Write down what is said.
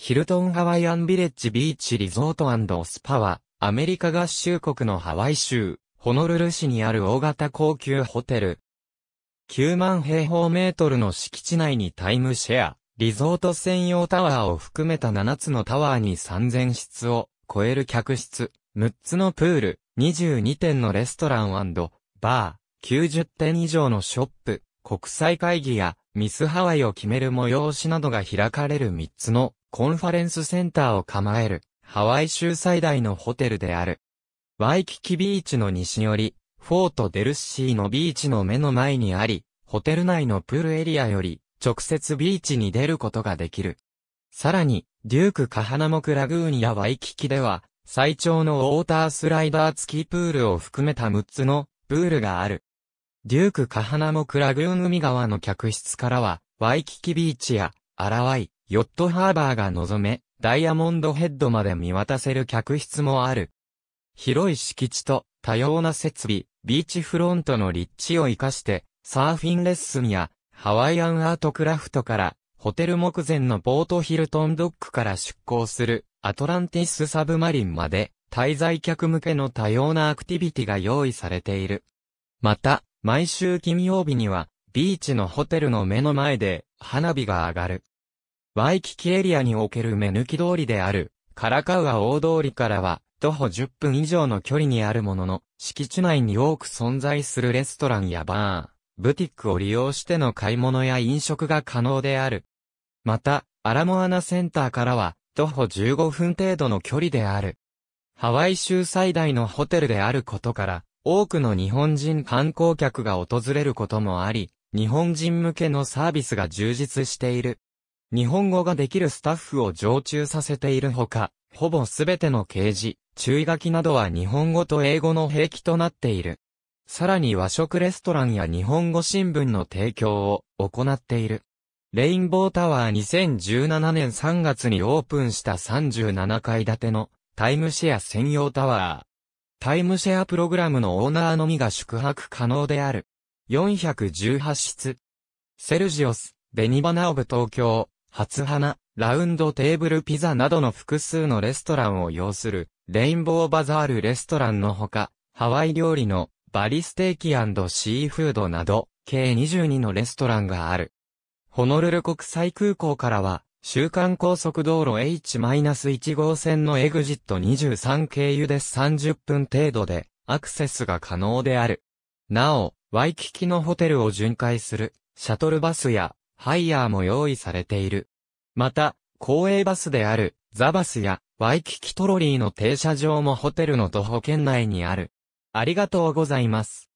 ヒルトンハワイアンビレッジビーチリゾートスパは、アメリカ合衆国のハワイ州、ホノルル市にある大型高級ホテル。9万平方メートルの敷地内にタイムシェア、リゾート専用タワーを含めた7つのタワーに3000室を超える客室、6つのプール、22店のレストランバー、90店以上のショップ、国際会議やミスハワイを決める催しなどが開かれる3つのコンファレンスセンターを構える、ハワイ州最大のホテルである。ワイキキビーチの西より、フォートデルシーのビーチの目の前にあり、ホテル内のプールエリアより、直接ビーチに出ることができる。さらに、デュークカハナモクラグーンやワイキキでは、最長のウォータースライダー付きプールを含めた6つのプールがある。デュークカハナモクラグーン海側の客室からは、ワイキキビーチや、アラワイ、ヨットハーバーが望め、ダイヤモンドヘッドまで見渡せる客室もある。広い敷地と多様な設備、ビーチフロントの立地を活かして、サーフィンレッスンやハワイアンアートクラフトから、ホテル目前のポートヒルトンドックから出港するアトランティスサブマリンまで滞在客向けの多様なアクティビティが用意されている。また、毎週金曜日にはビーチのホテルの目の前で花火が上がる。ワイキキエリアにおける目抜き通りである、カラカウア大通りからは、徒歩10分以上の距離にあるものの、敷地内に多く存在するレストランやバー、ブティックを利用しての買い物や飲食が可能である。また、アラモアナセンターからは、徒歩15分程度の距離である。ハワイ州最大のホテルであることから、多くの日本人観光客が訪れることもあり、日本人向けのサービスが充実している。日本語ができるスタッフを常駐させているほか、ほぼすべての掲示、注意書きなどは日本語と英語の併記となっている。さらに和食レストランや日本語新聞の提供を行っている。レインボータワー2017年3月にオープンした37階建てのタイムシェア専用タワー。タイムシェアプログラムのオーナーのみが宿泊可能である。418室。セルジオス、ベニバナオブ東京、初花、ラウンドテーブルピザなどの複数のレストランを要する、レインボーバザールレストランのほか、ハワイ料理のバリステーキシーフードなど、計22のレストランがある。ホノルル国際空港からは、週間高速道路 H-1 号線のエグジット23経由で30分程度でアクセスが可能である。なお、ワイキキのホテルを巡回するシャトルバスやハイヤーも用意されている。また、公営バスである、ザバスや、ワイキキトロリーの停車場もホテルの徒歩圏内にある。ありがとうございます。